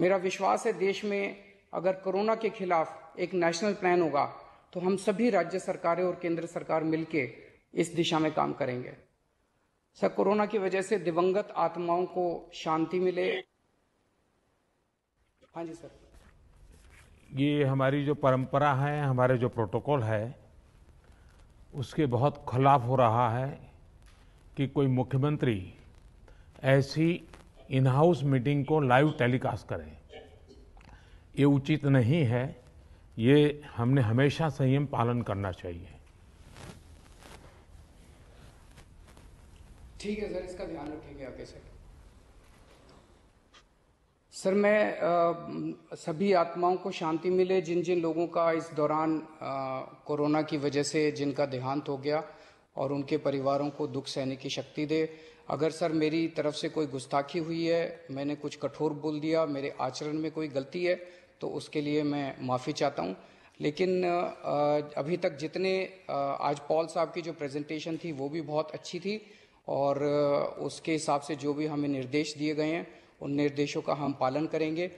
मेरा विश्वास है देश में अगर कोरोना के खिलाफ एक नेशनल प्लान होगा तो हम सभी राज्य सरकारें और केंद्र सरकार मिलकर इस दिशा में काम करेंगे सर कोरोना की वजह से दिवंगत आत्माओं को शांति मिले हाँ जी सर ये हमारी जो परंपरा है हमारे जो प्रोटोकॉल है उसके बहुत खिलाफ हो रहा है कि कोई मुख्यमंत्री ऐसी इन हाउस मीटिंग को लाइव टेलीकास्ट करें ये उचित नहीं है ये हमने हमेशा संयम पालन करना चाहिए ठीक है सर इसका ध्यान रखेंगे आगे सर सर मैं आ, सभी आत्माओं को शांति मिले जिन जिन लोगों का इस दौरान कोरोना की वजह से जिनका देहांत हो गया और उनके परिवारों को दुख सहने की शक्ति दे अगर सर मेरी तरफ से कोई गुस्ताखी हुई है मैंने कुछ कठोर बोल दिया मेरे आचरण में कोई गलती है तो उसके लिए मैं माफ़ी चाहता हूँ लेकिन अभी तक जितने आज पॉल साहब की जो प्रेजेंटेशन थी वो भी बहुत अच्छी थी और उसके हिसाब से जो भी हमें निर्देश दिए गए हैं उन निर्देशों का हम पालन करेंगे